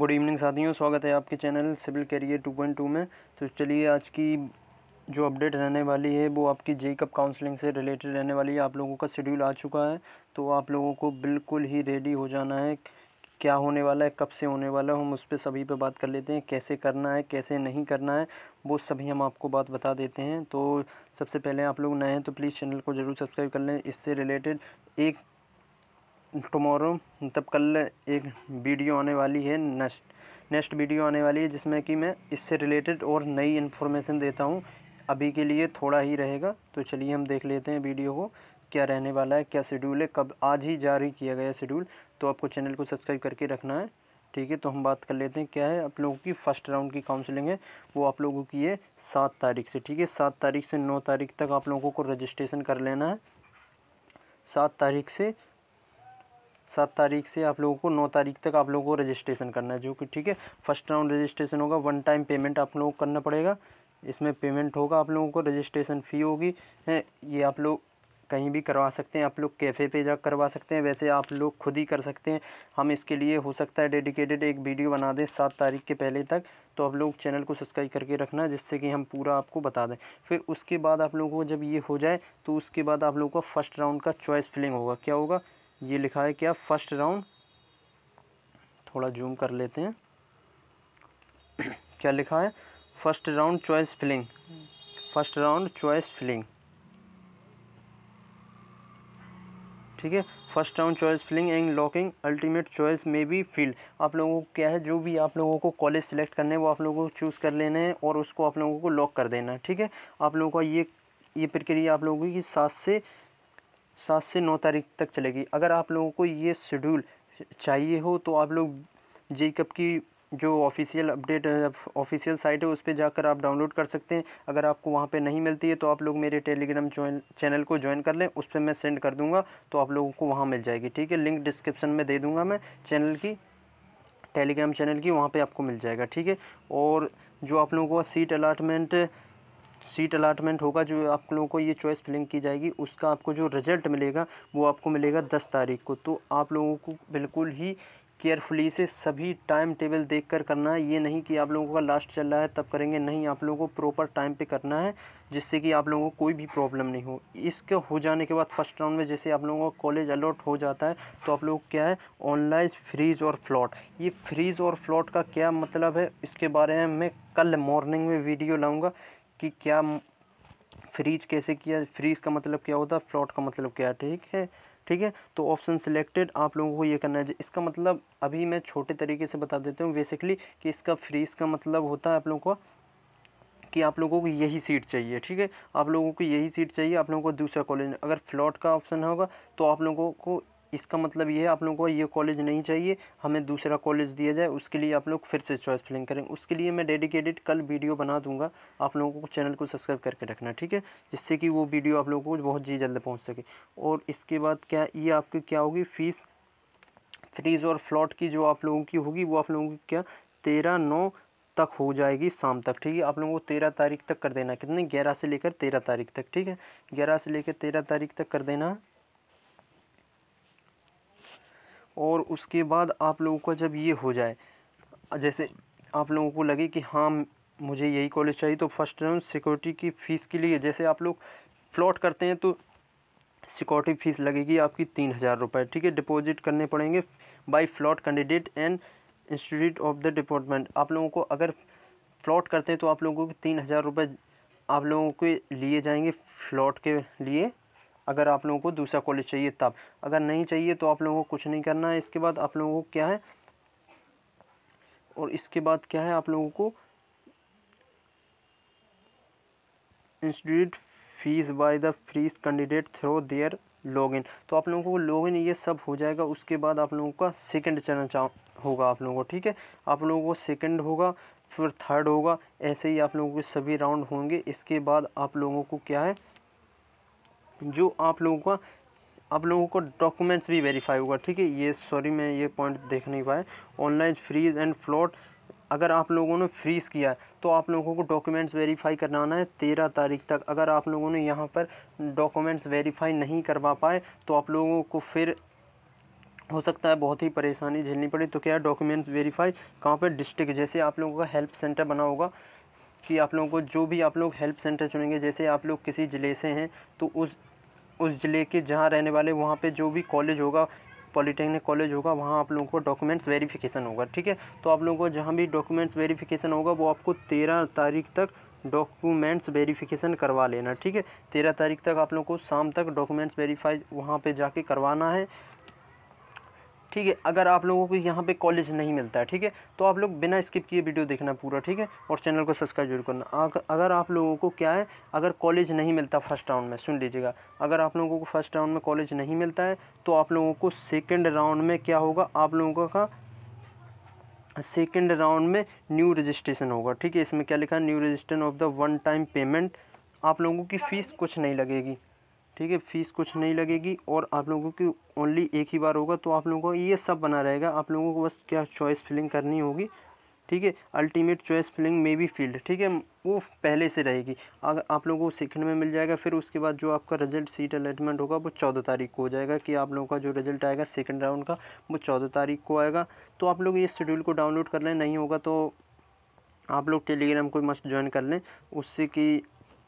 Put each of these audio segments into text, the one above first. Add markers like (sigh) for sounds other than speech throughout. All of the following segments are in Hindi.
गुड इवनिंग साथियों स्वागत है आपके चैनल सिविल कैरियर 2.2 में तो चलिए आज की जो अपडेट रहने वाली है वो आपकी जे कप काउंसलिंग से रिलेटेड रहने वाली है आप लोगों का शेड्यूल आ चुका है तो आप लोगों को बिल्कुल ही रेडी हो जाना है क्या होने वाला है कब से होने वाला है हम उस पर सभी पे बात कर लेते हैं कैसे करना है कैसे नहीं करना है वो सभी हम आपको बात बता देते हैं तो सबसे पहले आप लोग नए हैं तो प्लीज़ चैनल को ज़रूर सब्सक्राइब कर लें इससे रिलेटेड एक टमोरो मतलब कल एक वीडियो आने वाली है नेक्स्ट नेक्स्ट वीडियो आने वाली है जिसमें कि मैं इससे रिलेटेड और नई इन्फॉर्मेशन देता हूँ अभी के लिए थोड़ा ही रहेगा तो चलिए हम देख लेते हैं वीडियो को क्या रहने वाला है क्या शेड्यूल है कब आज ही जारी किया गया शेड्यूल तो आपको चैनल को सब्सक्राइब करके रखना है ठीक है तो हम बात कर लेते हैं क्या है आप लोगों की फ़र्स्ट राउंड की काउंसलिंग है वो आप लोगों की है सात तारीख से ठीक है सात तारीख से नौ तारीख तक आप लोगों को रजिस्ट्रेशन कर लेना है सात तारीख से सात तारीख से आप लोगों को नौ तारीख तक आप लोगों को रजिस्ट्रेशन करना है जो कि ठीक है फर्स्ट राउंड रजिस्ट्रेशन होगा वन टाइम पेमेंट आप लोगों को करना पड़ेगा इसमें पेमेंट होगा आप लोगों को रजिस्ट्रेशन फ़ी होगी है ये आप लोग कहीं भी करवा सकते हैं आप लोग कैफ़े पे जा करवा सकते हैं वैसे आप लोग खुद ही कर सकते हैं हम इसके लिए हो सकता है डेडिकेटेड एक वीडियो बना दें सात तारीख के पहले तक तो आप लोग चैनल को सब्सक्राइब करके रखना जिससे कि हम पूरा आपको बता दें फिर उसके बाद आप लोगों को जब ये हो जाए तो उसके बाद आप लोगों का फर्स्ट राउंड का चॉइस फिलिंग होगा क्या होगा ये लिखा है क्या फर्स्ट राउंड थोड़ा जूम कर लेते हैं (clears throat) क्या लिखा है first round choice filling first round choice filling ठीक है first round choice filling and locking ultimate choice में भी फील्ड आप लोगों को क्या है जो भी आप लोगों को कॉलेज सेलेक्ट करने हैं वो आप लोगों को चूज़ कर लेने हैं और उसको आप लोगों को लॉक कर देना है ठीक है आप लोगों का ये ये प्रक्रिया आप लोगों की सात से सात से नौ तारीख तक चलेगी अगर आप लोगों को ये शेड्यूल चाहिए हो तो आप लोग जे कप की जो ऑफिशियल अपडेट ऑफिशियल साइट है उस पर जाकर आप डाउनलोड कर सकते हैं अगर आपको वहाँ पे नहीं मिलती है तो आप लोग मेरे टेलीग्राम ज्वाइन चैनल को ज्वाइन कर लें उस पर मैं सेंड कर दूँगा तो आप लोगों को वहाँ मिल जाएगी ठीक है लिंक डिस्क्रिप्शन में दे दूँगा मैं चैनल की टेलीग्राम चैनल की वहाँ पर आपको मिल जाएगा ठीक है और जो आप लोगों का सीट अलाटमेंट सीट अलाटमेंट होगा जो आप लोगों को ये चॉइस फिलिंग की जाएगी उसका आपको जो रिज़ल्ट मिलेगा वो आपको मिलेगा दस तारीख को तो आप लोगों को बिल्कुल ही केयरफुली से सभी टाइम टेबल देख कर करना है ये नहीं कि आप लोगों का लास्ट चल रहा है तब करेंगे नहीं आप लोगों को प्रॉपर टाइम पे करना है जिससे कि आप लोगों को कोई भी प्रॉब्लम नहीं हो इसके हो जाने के बाद फर्स्ट राउंड में जैसे आप लोगों का कॉलेज अलॉट हो जाता है तो आप लोग क्या है ऑनलाइन फ्रीज और फ्लॉट ये फ्रीज और फ्लॉट का क्या मतलब है इसके बारे में मैं कल मॉर्निंग में वीडियो लाऊँगा कि क्या फ्रीज कैसे किया फ्रीज का मतलब क्या होता है फ्रॉड का मतलब क्या है ठीक है ठीक है तो ऑप्शन सिलेक्टेड आप लोगों को ये करना है इसका मतलब अभी मैं छोटे तरीके से बता देता हूँ बेसिकली कि इसका फ्रीज का मतलब होता है आप लोगों को कि आप लोगों को यही सीट चाहिए ठीक है आप लोगों को यही सीट चाहिए आप लोगों को दूसरा कॉलेज अगर फ्लॉट का ऑप्शन होगा तो आप लोगों को इसका मतलब ये है आप लोगों को ये कॉलेज नहीं चाहिए हमें दूसरा कॉलेज दिया जाए उसके लिए आप लोग फिर से चॉइस फिलिंग करें उसके लिए मैं डेडिकेटेड कल वीडियो बना दूंगा आप लोगों को चैनल को सब्सक्राइब करके रखना ठीक है जिससे कि वो वीडियो आप लोगों को बहुत जी जल्द पहुँच सके और इसके बाद क्या ये आपकी क्या होगी फ़ीस फ्रीज और फ्लॉट की जो आप लोगों की होगी वो आप लोगों की क्या तेरह नौ तक हो जाएगी शाम तक ठीक है आप लोगों को तेरह तारीख तक कर देना कितने ग्यारह से लेकर तेरह तारीख तक ठीक है ग्यारह से लेकर तेरह तारीख तक कर देना और उसके बाद आप लोगों का जब ये हो जाए जैसे आप लोगों को लगे कि हाँ मुझे यही कॉलेज चाहिए तो फर्स्ट राउंड सिक्योरिटी की फ़ीस के लिए जैसे आप लोग फ्लॉट करते हैं तो सिक्योरिटी फ़ीस लगेगी आपकी तीन हज़ार रुपये ठीक है डिपॉजिट करने पड़ेंगे by float candidate and institute of the department आप लोगों को अगर फ्लॉट करते हैं तो आप लोगों को तीन हज़ार रुपये आप लोगों के लिए जाएंगे फ्लॉट के लिए अगर आप लोगों को दूसरा कॉलेज चाहिए तब अगर नहीं चाहिए तो आप लोगों को कुछ नहीं करना है इसके बाद आप लोगों को क्या है और इसके बाद क्या है आप लोगों को institute fees by the freeze candidate through their login तो आप लोगों को लॉगिन ये सब हो जाएगा उसके बाद आप लोगों का सेकंड चरण होगा आप लोगों को ठीक है आप लोगों को सेकंड होगा फिर थर्ड होगा ऐसे ही आप लोगों के सभी राउंड होंगे इसके बाद आप लोगों को क्या है जो आप लोगों का आप लोगों को डॉक्यूमेंट्स भी वेरीफाई होगा ठीक है ये सॉरी मैं ये पॉइंट देख नहीं पाया ऑनलाइन फ्रीज एंड फ्लॉट अगर आप लोगों ने फ्रीज़ किया तो आप लोगों को डॉक्यूमेंट्स वेरीफाई कराना है तेरह तारीख तक अगर आप लोगों ने यहाँ पर डॉक्यूमेंट्स वेरीफाई नहीं करवा पाए तो आप लोगों को फिर हो सकता है बहुत ही परेशानी झेलनी पड़े तो क्या डॉक्यूमेंट्स वेरीफाई कहाँ पर डिस्ट्रिक्ट जैसे आप लोगों का हेल्प सेंटर बना होगा कि आप लोगों को जो भी आप लोग हेल्प सेंटर चुनेंगे जैसे आप लोग किसी ज़िले से हैं तो उस उस ज़िले के जहाँ रहने वाले वहाँ पर जो भी कॉलेज होगा पॉलिटेक्निक कॉलेज होगा वहाँ आप लोगों को डॉक्यूमेंट्स वेरिफिकेशन होगा ठीक है तो आप लोगों को जहाँ भी डॉक्यूमेंट्स वेरिफिकेशन होगा वो आपको तेरह तारीख तक डॉक्यूमेंट्स वेरिफिकेशन करवा लेना ठीक है तेरह तारीख तक आप लोगों को शाम तक डॉक्यूमेंट्स वेरीफाई वहाँ पे जाके करवाना है ठीक है अगर आप लोगों को यहाँ पे कॉलेज नहीं मिलता है ठीक है तो आप लोग बिना स्किप किए वीडियो देखना पूरा ठीक है और चैनल को सब्सक्राइब जरूर करना अगर आप लोगों को क्या है अगर कॉलेज नहीं मिलता फर्स्ट राउंड में सुन लीजिएगा अगर आप लोगों को फर्स्ट राउंड में कॉलेज नहीं मिलता है तो आप लोगों को सेकेंड राउंड में क्या होगा आप लोगों का सेकेंड राउंड में न्यू रजिस्ट्रेशन होगा ठीक है इसमें क्या लिखा है new registration of the one time payment आप लोगों की फ़ीस कुछ नहीं लगेगी ठीक है फ़ीस कुछ नहीं लगेगी और आप लोगों की ओनली एक ही बार होगा तो आप लोगों को ये सब बना रहेगा आप लोगों को बस क्या चॉइस फिलिंग करनी होगी ठीक है ultimate choice filling may be filled ठीक है वो पहले से रहेगी अगर आप लोगों को सीखने में मिल जाएगा फिर उसके बाद जो आपका रिजल्ट सीट अलाटमेंट होगा वो चौदह तारीख को हो जाएगा कि आप लोगों का जो रिजल्ट आएगा सेकेंड राउंड का वो चौदह तारीख को आएगा तो आप लोग इस शेड्यूल को डाउनलोड कर लें नहीं होगा तो आप लोग टेलीग्राम को मस्ट ज्वाइन कर लें उससे कि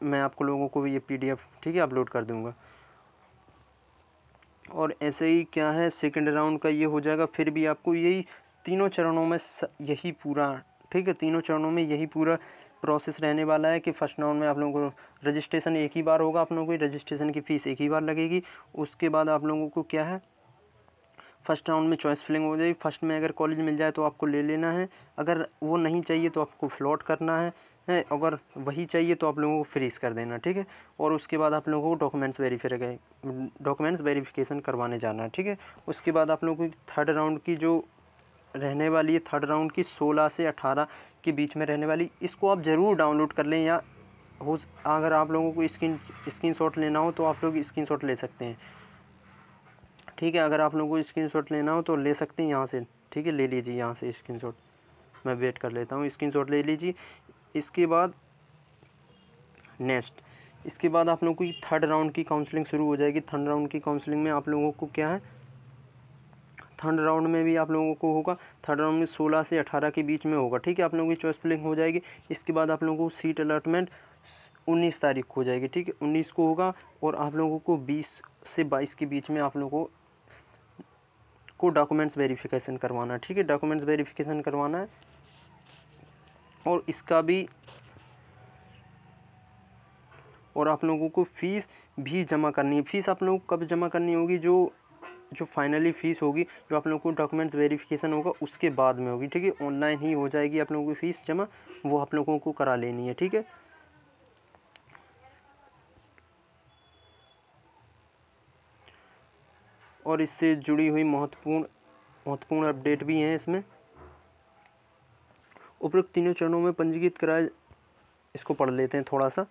मैं आपको लोगों को ये पी ठीक है अपलोड कर दूँगा और ऐसे ही क्या है सेकंड राउंड का ये हो जाएगा फिर भी आपको यही तीनों चरणों में यही पूरा ठीक है तीनों चरणों में यही पूरा प्रोसेस रहने वाला है कि फर्स्ट राउंड में आप लोगों को रजिस्ट्रेशन एक ही बार होगा आप लोगों को रजिस्ट्रेशन की फ़ीस एक ही बार लगेगी उसके बाद आप लोगों को क्या है फर्स्ट राउंड में चॉइस फिलिंग हो जाएगी फर्स्ट में अगर कॉलेज मिल जाए तो आपको ले लेना है अगर वो नहीं चाहिए तो आपको फ्लॉट करना है अगर वही चाहिए तो आप लोगों को फ्रीज़ कर देना ठीक है और उसके बाद आप लोगों को डॉक्यूमेंट्स वेरीफाई डॉक्यूमेंट्स वेरीफिकेशन करवाने जाना है ठीक है उसके बाद आप लोगों की थर्ड राउंड की जो रहने वाली है थर्ड राउंड की सोलह से अठारह के बीच में रहने वाली इसको आप ज़रूर डाउनलोड कर लें या हो अगर आप लोगों को स्क्रीन स्क्रीन शॉट लेना हो तो आप लोग स्क्रीन शॉट ले सकते हैं ठीक है अगर आप लोगों को स्क्रीन शॉट लेना हो तो ले सकते हैं यहाँ से ठीक है ले लीजिए यहाँ से स्क्रीन शॉट मैं वेट कर लेता हूँ स्क्रीन शॉट ले लीजिए इसके बाद नेक्स्ट इसके बाद आप लोगों की थर्ड राउंड की काउंसलिंग शुरू हो जाएगी थर्ड राउंड की काउंसलिंग में आप लोगों को क्या है थर्ड राउंड में भी आप लोगों को होगा थर्ड राउंड में सोलह से अठारह के बीच में होगा ठीक है आप लोगों की चॉइस फिलिंग हो जाएगी इसके बाद आप लोगों को सीट अलाटमेंट उन्नीस तारीख को हो जाएगी ठीक है उन्नीस को होगा और आप लोगों को बीस से बाईस के बीच में आप लोगों को डॉक्यूमेंट्स वेरिफिकेशन करवाना है ठीक है डॉक्यूमेंट्स वेरीफिकेशन करवाना है और इसका भी और आप लोगों को फ़ीस भी जमा करनी है फ़ीस आप लोगों को कब जमा करनी होगी जो जो फाइनली फ़ीस होगी जो आप लोगों को डॉक्यूमेंट्स वेरिफिकेशन होगा उसके बाद में होगी ठीक है ऑनलाइन ही हो जाएगी आप लोगों की फ़ीस जमा वो आप लोगों को करा लेनी है ठीक है और इससे जुड़ी हुई महत्वपूर्ण महत्वपूर्ण अपडेट भी हैं इसमें उपरोक्त तीनों चरणों में पंजीकृत कराए इसको पढ़ लेते हैं थोड़ा सा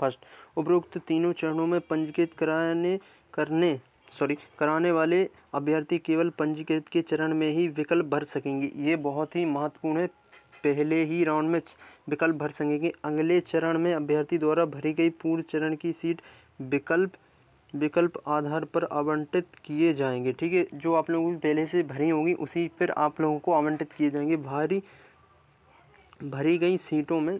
फर्स्ट उपरोक्त तीनों चरणों में पंजीकृत कराने करने सॉरी कराने वाले अभ्यर्थी केवल पंजीकृत के चरण में ही विकल्प भर सकेंगे ये बहुत ही महत्वपूर्ण है पहले ही राउंड में विकल्प भर सकेंगे अगले चरण में अभ्यर्थी द्वारा भरी गई पूर्ण चरण की सीट विकल्प विकल्प आधार पर आवंटित किए जाएंगे ठीक है जो आप लोगों की पहले से भरी होंगी उसी पर आप लोगों को आवंटित किए जाएंगे भारी भरी गई सीटों में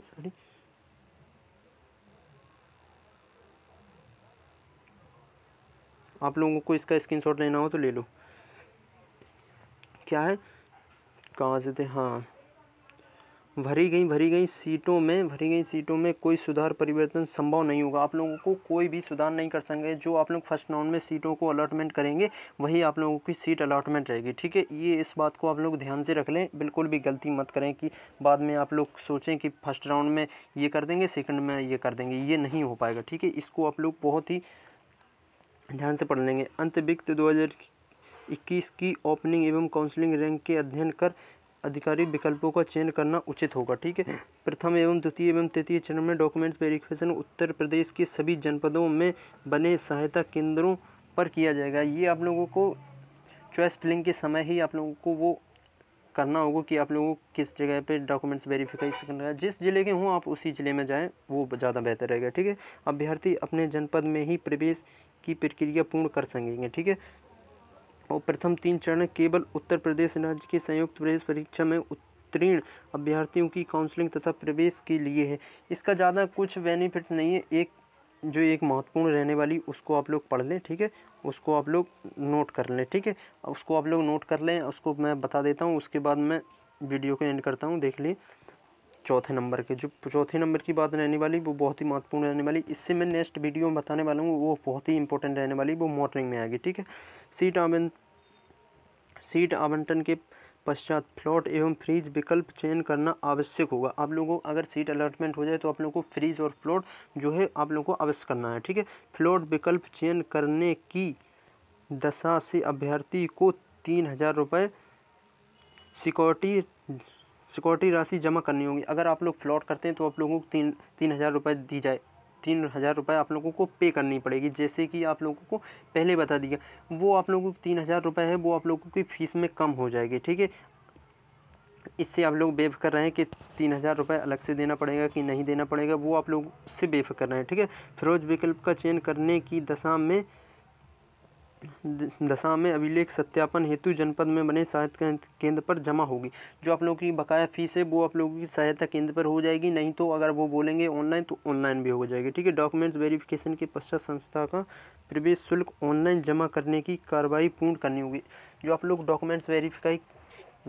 आप लोगों को इसका स्क्रीनशॉट लेना हो तो ले लो क्या है कहाँ से थे हाँ भरी गई भरी गई सीटों में भरी गई सीटों में कोई सुधार परिवर्तन संभव नहीं होगा आप लोगों को कोई भी सुधार नहीं कर सकेंगे जो आप लोग फर्स्ट राउंड में सीटों को अलॉटमेंट करेंगे वही आप लोगों की सीट अलॉटमेंट रहेगी ठीक है ये इस बात को आप लोग ध्यान से रख लें बिल्कुल भी गलती मत करें कि बाद में आप लोग सोचें कि फर्स्ट राउंड में ये कर देंगे सेकेंड में ये कर देंगे ये नहीं हो पाएगा ठीक है इसको आप लोग बहुत ही ध्यान से पढ़ लेंगे अंत विक्त दो इक्कीस की ओपनिंग एवं काउंसलिंग रैंक के अध्ययन कर अधिकारी विकल्पों का चयन करना उचित होगा ठीक है प्रथम एवं द्वितीय एवं तृतीय चरण में डॉक्यूमेंट वेरिफिकेशन उत्तर प्रदेश के सभी जनपदों में बने सहायता केंद्रों पर किया जाएगा ये आप लोगों को चॉइस फिलिंग के समय ही आप लोगों को वो करना होगा कि आप लोगों को किस जगह पे डॉक्यूमेंट्स वेरिफिकेशन करना है जिस ज़िले के हों आप उसी ज़िले में जाएं वो ज़्यादा बेहतर रहेगा ठीक है अभ्यर्थी अपने जनपद में ही प्रवेश की प्रक्रिया पूर्ण कर सकेंगे ठीक है और प्रथम तीन चरण केवल उत्तर प्रदेश राज्य की संयुक्त प्रवेश परीक्षा में उत्तीर्ण अभ्यर्थियों की काउंसलिंग तथा प्रवेश के लिए है इसका ज़्यादा कुछ बेनिफिट नहीं है एक जो एक महत्वपूर्ण रहने वाली उसको आप लोग पढ़ लें ठीक है उसको आप लोग नोट कर लें ठीक है उसको आप लोग नोट कर लें उसको मैं बता देता हूँ उसके बाद मैं वीडियो को एंड करता हूँ देख लें चौथे नंबर के जो चौथे नंबर की बात रहने वाली वो बहुत ही महत्वपूर्ण रहने वाली इससे मैं नेक्स्ट वीडियो में बताने वाला हूँ वो बहुत ही इंपॉर्टेंट रहने वाली वो मॉर्निंग में आएगी ठीक है सीट आवंट सीट आवंटन के पश्चात फ्लॉट एवं फ्रीज विकल्प चयन करना आवश्यक होगा आप लोगों को अगर सीट अलॉटमेंट हो जाए तो आप लोगों को फ्रीज और फ्लॉट जो है आप लोगों को अवश्य करना है ठीक है फ्लॉट विकल्प चयन करने की दशा से अभ्यर्थी को तीन हज़ार रुपये सिक्योरिटी सिक्योरिटी राशि जमा करनी होगी अगर आप लोग फ्लॉट करते हैं तो आप लोगों को तीन तीन हज़ार रुपये दी जाए तीन हज़ार रुपये आप लोगों को पे करनी पड़ेगी जैसे कि आप लोगों को पहले बता दिया वो आप लोगों को तीन हज़ार रुपये है वो आप लोगों की फ़ीस में कम हो जाएगी ठीक है इससे आप लोग बेफिक्र रहें कि तीन हज़ार रुपये अलग से देना पड़ेगा कि नहीं देना पड़ेगा वो आप लोग से बेफिक्र रहें ठीक है फिरोज विकल्प का चयन करने की दशा में दशा में अभिलेख सत्यापन हेतु जनपद में बने सहायता केंद्र पर जमा होगी जो आप लोगों की बकाया फ़ीस है वो आप लोगों की सहायता केंद्र पर हो जाएगी नहीं तो अगर वो बोलेंगे ऑनलाइन तो ऑनलाइन भी हो जाएगी ठीक है डॉक्यूमेंट्स वेरिफिकेशन के पश्चात संस्था का प्रवेश शुल्क ऑनलाइन जमा करने की कार्रवाई पूर्ण करनी होगी जो आप लोग डॉक्यूमेंट्स वेरीफाई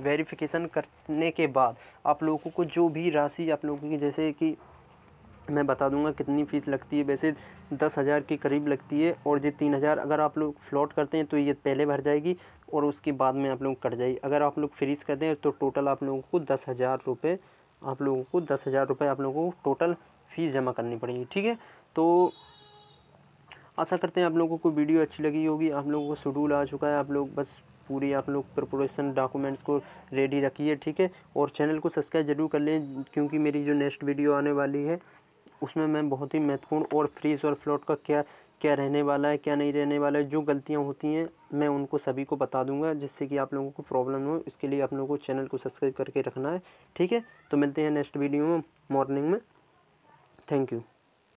वेरीफिकेशन करने के बाद आप लोगों को जो भी राशि आप लोगों की जैसे कि मैं बता दूँगा कितनी फ़ीस लगती है वैसे दस हज़ार के करीब लगती है और ये तीन हज़ार अगर आप लोग फ्लोट करते हैं तो ये पहले भर जाएगी और उसके बाद में आप लोग कट जाएगी अगर आप लोग फ्रीज करते हैं तो टोटल आप लोगों को दस हज़ार रुपये आप लोगों को दस हज़ार रुपये आप लोगों को टोटल फ़ीस जमा करनी पड़ेगी ठीक है तो आशा करते हैं आप लोगों को वीडियो अच्छी लगी होगी आप लोगों को शेड्यूल आ चुका है आप लोग बस पूरी आप लोग प्रिपरेशन डॉक्यूमेंट्स को रेडी रखिए ठीक है और चैनल को सब्सक्राइब जरूर कर लें क्योंकि मेरी जो नेक्स्ट वीडियो आने वाली है उसमें मैं बहुत ही महत्वपूर्ण और फ्रीज़ और फ्लोट का क्या क्या रहने वाला है क्या नहीं रहने वाला है जो गलतियाँ होती हैं मैं उनको सभी को बता दूँगा जिससे कि आप लोगों को प्रॉब्लम हो इसके लिए आप लोगों को चैनल को सब्सक्राइब करके रखना है ठीक है तो मिलते हैं नेक्स्ट वीडियो में मॉर्निंग में थैंक यू